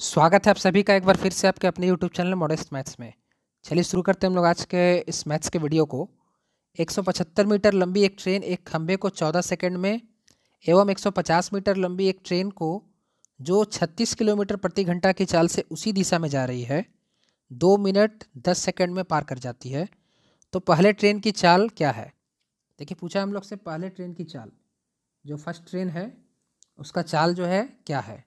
स्वागत है आप सभी का एक बार फिर से आपके अपने YouTube चैनल मॉडेस्ट मैथ्स में चलिए शुरू करते हैं हम लोग आज के इस मैथ्स के वीडियो को 175 मीटर लंबी एक ट्रेन एक खंभे को 14 सेकंड में एवं 150 मीटर लंबी एक ट्रेन को जो 36 किलोमीटर प्रति घंटा की चाल से उसी दिशा में जा रही है दो मिनट दस सेकेंड में पार कर जाती है तो पहले ट्रेन की चाल क्या है देखिए पूछा हम लोग से पहले ट्रेन की चाल जो फर्स्ट ट्रेन है उसका चाल जो है क्या है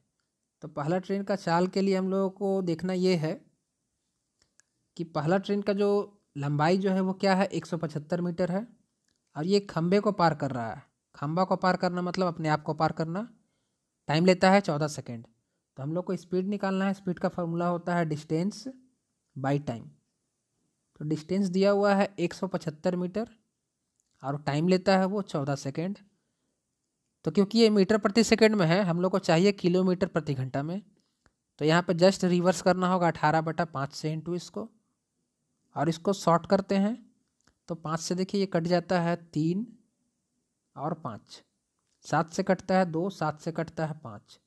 तो पहला ट्रेन का चाल के लिए हम लोगों को देखना ये है कि पहला ट्रेन का जो लंबाई जो है वो क्या है पचहत्तर मीटर है और ये खम्भे को पार कर रहा है खम्भा को पार करना मतलब अपने आप को पार करना टाइम लेता है चौदह सेकेंड तो हम लोग को स्पीड निकालना है स्पीड का फॉर्मूला होता है डिस्टेंस बाई टाइम तो डिस्टेंस दिया हुआ है पचहत्तर मीटर और टाइम लेता है वो चौदह सेकेंड तो क्योंकि ये मीटर प्रति सेकेंड में है हम लोग को चाहिए किलोमीटर प्रति घंटा में तो यहाँ पे जस्ट रिवर्स करना होगा अठारह बटा पाँच से इंटू इसको और इसको शॉर्ट करते हैं तो पाँच से देखिए ये कट जाता है तीन और पाँच सात से कटता है दो सात से कटता है पाँच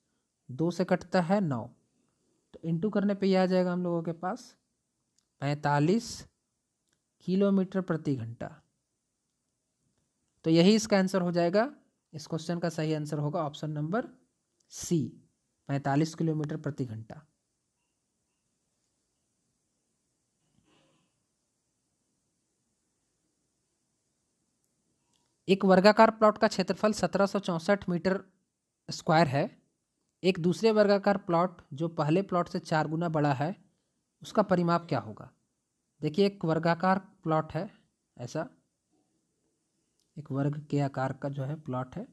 दो से कटता है नौ तो इंटू करने पे यह आ जाएगा हम लोगों के पास पैंतालीस किलोमीटर प्रति घंटा तो यही इसका आंसर हो जाएगा इस क्वेश्चन का सही आंसर होगा ऑप्शन नंबर सी पैंतालीस किलोमीटर प्रति घंटा एक वर्गाकार प्लॉट का क्षेत्रफल सत्रह मीटर स्क्वायर है एक दूसरे वर्गाकार प्लॉट जो पहले प्लॉट से चार गुना बड़ा है उसका परिमाप क्या होगा देखिए एक वर्गाकार प्लॉट है ऐसा एक वर्ग के आकार का जो है प्लॉट है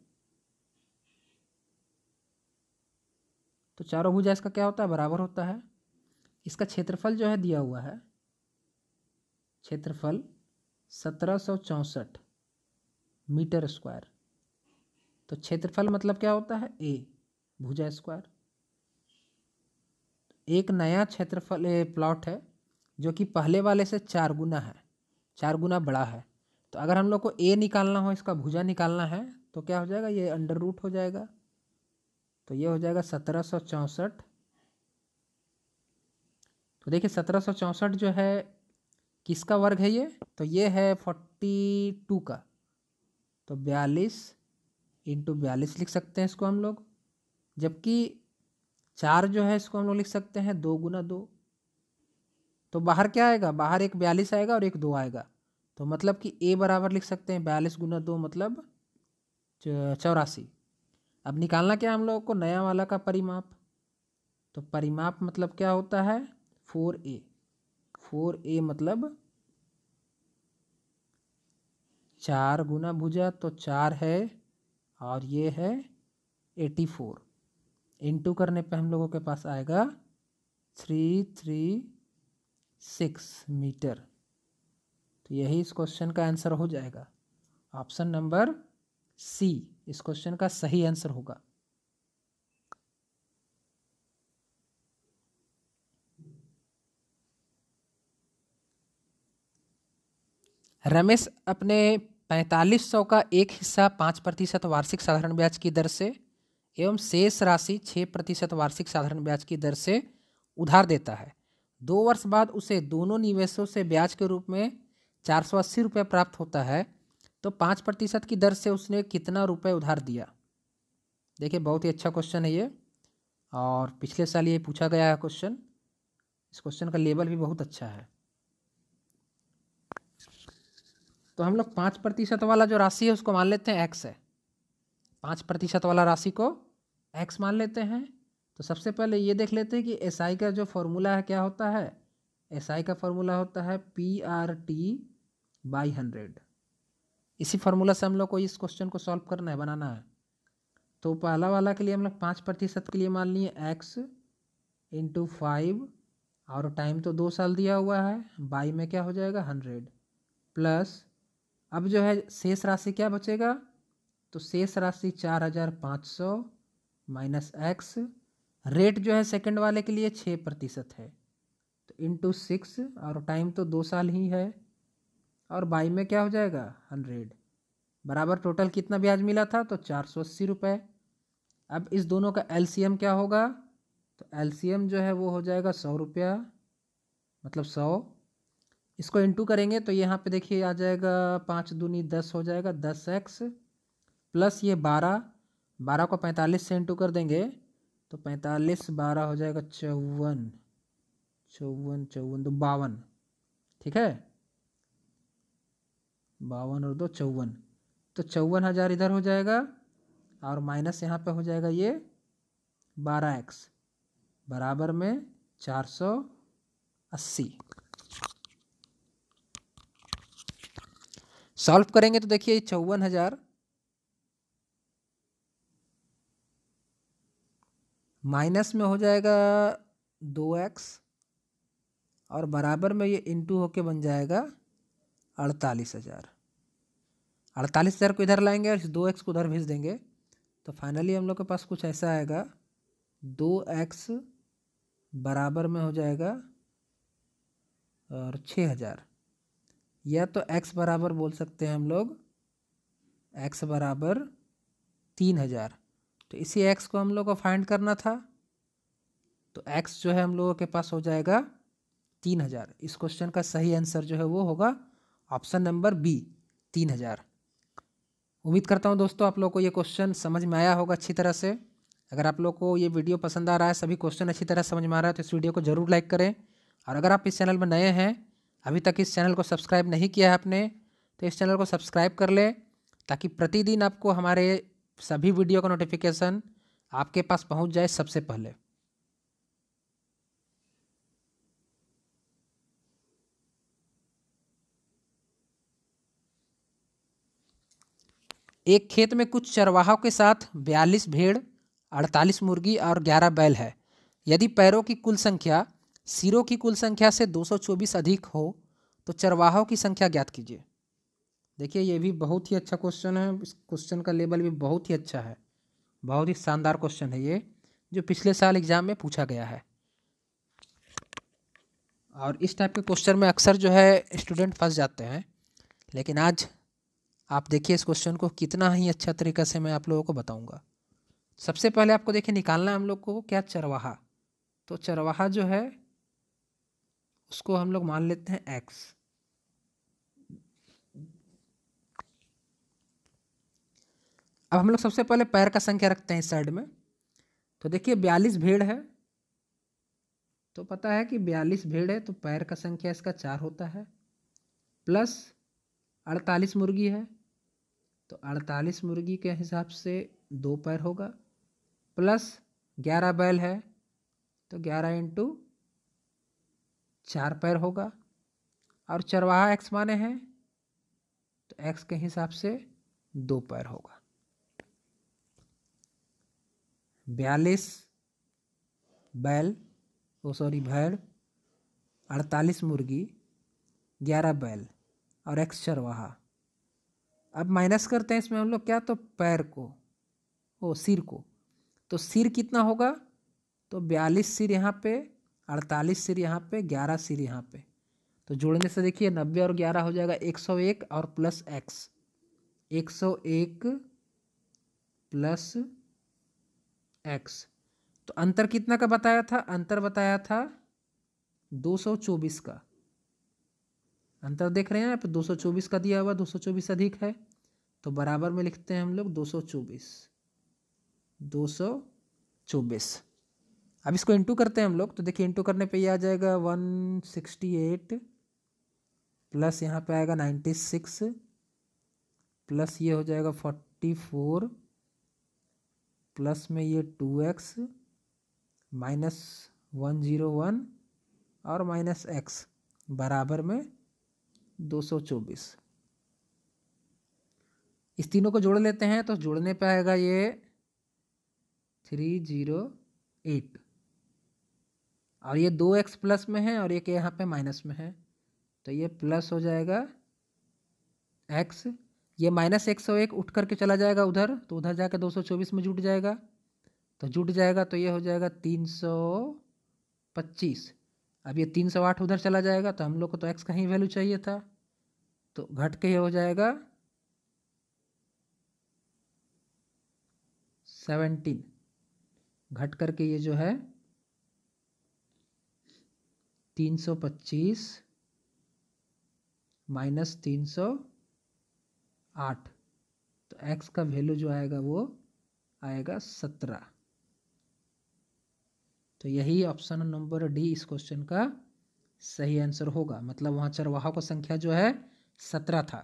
तो चारों भुजा इसका क्या होता है बराबर होता है इसका क्षेत्रफल जो है दिया हुआ है क्षेत्रफल सत्रह सौ चौंसठ मीटर स्क्वायर तो क्षेत्रफल मतलब क्या होता है ए भुजा स्क्वायर एक नया क्षेत्रफल प्लॉट है जो कि पहले वाले से चार गुना है चार गुना बड़ा है तो अगर हम लोग को ए निकालना हो इसका भुजा निकालना है तो क्या हो जाएगा ये अंडर रूट हो जाएगा तो ये हो जाएगा सत्रह सौ चौंसठ तो देखिए सत्रह सौ चौंसठ जो है किसका वर्ग है ये तो ये है फोर्टी टू का तो बयालीस इंटू बयालीस लिख सकते हैं इसको हम लोग जबकि चार जो है इसको हम लोग लिख सकते हैं दो गुना दो तो बाहर क्या आएगा बाहर एक बयालीस आएगा और एक दो आएगा तो मतलब कि ए बराबर लिख सकते हैं बयालीस गुना दो मतलब चौरासी अब निकालना क्या हम लोगों को नया वाला का परिमाप तो परिमाप मतलब क्या होता है फोर ए फोर ए मतलब चार गुना भुजा तो चार है और ये है एटी फोर इंटू करने पे हम लोगों के पास आएगा थ्री थ्री सिक्स मीटर तो यही इस क्वेश्चन का आंसर हो जाएगा ऑप्शन नंबर सी इस क्वेश्चन का सही आंसर होगा रमेश अपने पैंतालीस सौ का एक हिस्सा पाँच प्रतिशत वार्षिक साधारण ब्याज की दर से एवं शेष राशि छः प्रतिशत वार्षिक साधारण ब्याज की दर से उधार देता है दो वर्ष बाद उसे दोनों निवेशों से ब्याज के रूप में चार सौ अस्सी रुपये प्राप्त होता है तो पाँच प्रतिशत की दर से उसने कितना रुपये उधार दिया देखिए बहुत ही अच्छा क्वेश्चन है ये और पिछले साल ये पूछा गया है क्वेश्चन इस क्वेश्चन का लेवल भी बहुत अच्छा है तो हम लोग पाँच प्रतिशत वाला जो राशि है उसको मान लेते हैं एक्स है पाँच प्रतिशत वाला राशि को एक्स मान लेते हैं तो सबसे पहले ये देख लेते हैं कि एस SI का जो फॉर्मूला है क्या होता है एस SI का फॉर्मूला होता है P R T by hundred इसी फार्मूला से हम लोग को इस क्वेश्चन को सॉल्व करना है बनाना है तो पहला वाला के लिए हम लोग पाँच प्रतिशत के लिए मान लिए एक्स इंटू फाइव और टाइम तो दो साल दिया हुआ है बाई में क्या हो जाएगा हंड्रेड प्लस अब जो है शेष राशि क्या बचेगा तो शेष राशि चार हज़ार पाँच सौ माइनस एक्स रेट जो है सेकंड वाले के लिए छः प्रतिशत है तो इंटू सिक्स और टाइम तो दो साल ही है और बाई में क्या हो जाएगा हंड्रेड बराबर टोटल कितना ब्याज मिला था तो चार सौ अस्सी रुपये अब इस दोनों का एलसीएम क्या होगा तो एलसीएम जो है वो हो जाएगा सौ रुपया मतलब सौ इसको इंटू करेंगे तो यहाँ पे देखिए आ जाएगा पाँच दूनी दस हो जाएगा दस एक्स प्लस ये बारह बारह को पैंतालीस से इंटू कर देंगे तो पैंतालीस बारह हो जाएगा चौवन चौवन चौवन तो बावन ठीक है बावन और दो चौवन तो चौवन हज़ार इधर हो जाएगा और माइनस यहाँ पे हो जाएगा ये बारह एक्स बराबर में चार सौ अस्सी सॉल्व करेंगे तो देखिए चौवन हज़ार माइनस में हो जाएगा दो एक्स और बराबर में ये इंटू होके बन जाएगा अड़तालीस हज़ार अड़तालीस हज़ार को इधर लाएंगे और दो एक्स को उधर भेज देंगे तो फाइनली हम लोग के पास कुछ ऐसा आएगा दो एक्स बराबर में हो जाएगा और छः हज़ार या तो एक्स बराबर बोल सकते हैं हम लोग एक्स बराबर तीन हज़ार तो इसी एक्स को हम लोग को फाइंड करना था तो एक्स जो है हम लोगों के पास हो जाएगा तीन हज़ार इस क्वेश्चन का सही आंसर जो है वो होगा ऑप्शन नंबर बी तीन हज़ार उम्मीद करता हूँ दोस्तों आप लोग को ये क्वेश्चन समझ में आया होगा अच्छी तरह से अगर आप लोग को ये वीडियो पसंद आ रहा है सभी क्वेश्चन अच्छी तरह समझ में आ रहा है तो इस वीडियो को ज़रूर लाइक करें और अगर आप इस चैनल में नए हैं अभी तक इस चैनल को सब्सक्राइब नहीं किया है आपने तो इस चैनल को सब्सक्राइब कर लें ताकि प्रतिदिन आपको हमारे सभी वीडियो का नोटिफिकेशन आपके पास पहुंच जाए सबसे पहले एक खेत में कुछ चरवाहों के साथ बयालीस भेड़ अड़तालीस मुर्गी और ग्यारह बैल है यदि पैरों की कुल संख्या सिरों की कुल संख्या से 224 अधिक हो तो चरवाहों की संख्या ज्ञात कीजिए देखिए ये भी बहुत ही अच्छा क्वेश्चन है इस क्वेश्चन का लेवल भी बहुत ही अच्छा है बहुत ही शानदार क्वेश्चन है ये जो पिछले साल एग्ज़ाम में पूछा गया है और इस टाइप के क्वेश्चन में अक्सर जो है स्टूडेंट फंस जाते हैं लेकिन आज आप देखिए इस क्वेश्चन को कितना ही अच्छा तरीके से मैं आप लोगों को बताऊंगा सबसे पहले आपको देखिए निकालना है हम लोग को क्या चरवाहा तो चरवाहा जो है उसको हम लोग मान लेते हैं एक्स अब हम लोग सबसे पहले पैर का संख्या रखते हैं इस साइड में तो देखिए बयालीस भेड़ है तो पता है कि बयालीस भेड़ है तो पैर का संख्या इसका चार होता है प्लस अड़तालीस मुर्गी है तो अड़तालीस मुर्गी के हिसाब से दो पैर होगा प्लस ग्यारह बैल है तो ग्यारह इंटू चार पैर होगा और चरवाहा एक्स माने हैं तो एक्स के हिसाब से दो पैर होगा बयालीस बैल ओ सॉरी भैड़ अड़तालीस मुर्गी ग्यारह बैल और एक्स चरवाहा अब माइनस करते हैं इसमें हम लोग क्या तो पैर को ओ सिर को तो सिर कितना होगा तो बयालीस सिर यहाँ पे अड़तालीस सिर यहाँ पे ग्यारह सिर यहाँ पे तो जोड़ने से देखिए नब्बे और ग्यारह हो जाएगा एक सौ एक और प्लस एक्स एक सौ एक प्लस एक्स तो अंतर कितना का बताया था अंतर बताया था दो सौ चौबीस का अंतर देख रहे हैं आप दो सौ चौबीस का दिया हुआ दो सौ चौबीस अधिक है तो बराबर में लिखते हैं हम लोग दो सौ चौबीस दो सौ चौबीस अब इसको इंटू करते हैं हम लोग तो देखिए इंटू करने पे ये आ जाएगा वन सिक्सटी एट प्लस यहाँ पे आएगा नाइन्टी सिक्स प्लस ये हो जाएगा फोर्टी फोर प्लस में ये two X minus one zero one और माइनस एक्स बराबर में दो सौ चौबीस इस तीनों को जोड़ लेते हैं तो जोड़ने पे आएगा ये थ्री जीरो एट और ये दो एक्स प्लस में है और एक यहाँ पे माइनस में है तो ये प्लस हो जाएगा एक्स ये माइनस एक सौ एक उठ करके चला जाएगा उधर तो उधर जाके दो सौ चौबीस में जुट जाएगा तो जुट जाएगा तो ये हो जाएगा तीन सौ पच्चीस अब ये तीन सौ आठ उधर चला जाएगा तो हम लोग को तो एक्स का ही वैल्यू चाहिए था तो घट के ये हो जाएगा सेवनटीन घट करके ये जो है तीन सौ पच्चीस माइनस तीन सौ आठ तो एक्स का वैल्यू जो आएगा वो आएगा सत्रह तो यही ऑप्शन नंबर डी इस क्वेश्चन का सही आंसर होगा मतलब वहाँ चरवाहों का संख्या जो है सत्रह था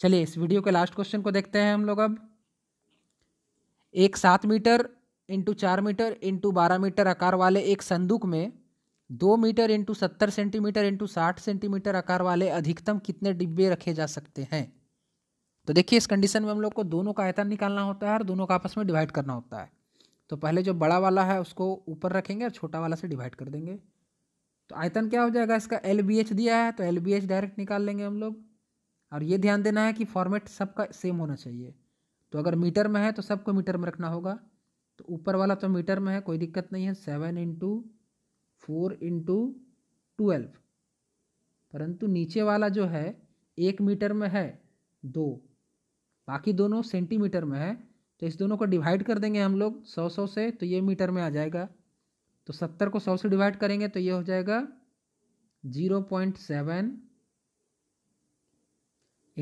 चलिए इस वीडियो के लास्ट क्वेश्चन को देखते हैं हम लोग अब एक सात मीटर इंटू चार मीटर इंटू बारह मीटर आकार वाले एक संदूक में दो मीटर इंटू सत्तर सेंटीमीटर इंटू साठ सेंटीमीटर आकार वाले अधिकतम कितने डिब्बे रखे जा सकते हैं तो देखिए इस कंडीशन में हम लोग को दोनों का आयतन निकालना होता है और दोनों का आपस में डिवाइड करना होता है तो पहले जो बड़ा वाला है उसको ऊपर रखेंगे और छोटा वाला से डिवाइड कर देंगे तो आयतन क्या हो जाएगा इसका एल बी एच दिया है तो एल बी एच डायरेक्ट निकाल लेंगे हम लोग और ये ध्यान देना है कि फॉर्मेट सबका सेम होना चाहिए तो अगर मीटर में है तो सबको मीटर में रखना होगा तो ऊपर वाला तो मीटर में है कोई दिक्कत नहीं है seven into four into twelve परंतु नीचे वाला जो है एक मीटर में है दो बाकी दोनों सेंटीमीटर में है तो इस दोनों को डिवाइड कर देंगे हम लोग सौ सौ से तो ये मीटर में आ जाएगा तो सत्तर को सौ से डिवाइड करेंगे तो ये हो जाएगा ज़ीरो पॉइंट सेवन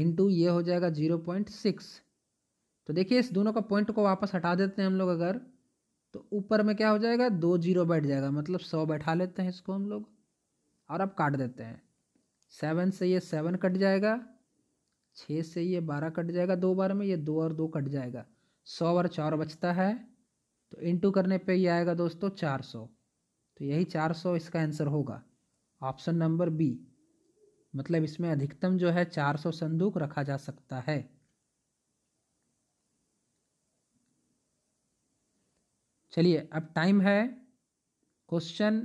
इंटू ये हो जाएगा जीरो पॉइंट सिक्स तो देखिए इस दोनों का पॉइंट को वापस हटा देते हैं हम लोग अगर तो ऊपर में क्या हो जाएगा दो जीरो बैठ जाएगा मतलब सौ बैठा लेते हैं इसको हम लोग और अब काट देते हैं सेवन से ये सेवन कट जाएगा छः से ये बारह कट जाएगा दो बार में ये दो और दो कट जाएगा सौ और चार बचता है तो इंटू करने पे ये आएगा दोस्तों चार सौ तो यही चार सौ इसका आंसर होगा ऑप्शन नंबर बी मतलब इसमें अधिकतम जो है 400 संदूक रखा जा सकता है चलिए अब टाइम है क्वेश्चन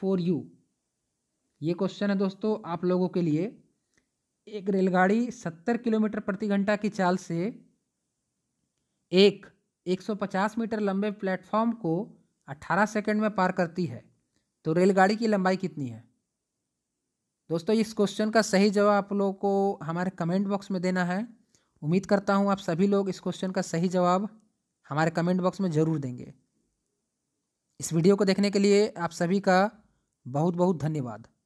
फॉर यू ये क्वेश्चन है दोस्तों आप लोगों के लिए एक रेलगाड़ी 70 किलोमीटर प्रति घंटा की चाल से एक 150 मीटर लंबे प्लेटफॉर्म को 18 सेकंड में पार करती है तो रेलगाड़ी की लंबाई कितनी है दोस्तों इस क्वेश्चन का सही जवाब आप लोगों को हमारे कमेंट बॉक्स में देना है उम्मीद करता हूँ आप सभी लोग इस क्वेश्चन का सही जवाब हमारे कमेंट बॉक्स में ज़रूर देंगे इस वीडियो को देखने के लिए आप सभी का बहुत बहुत धन्यवाद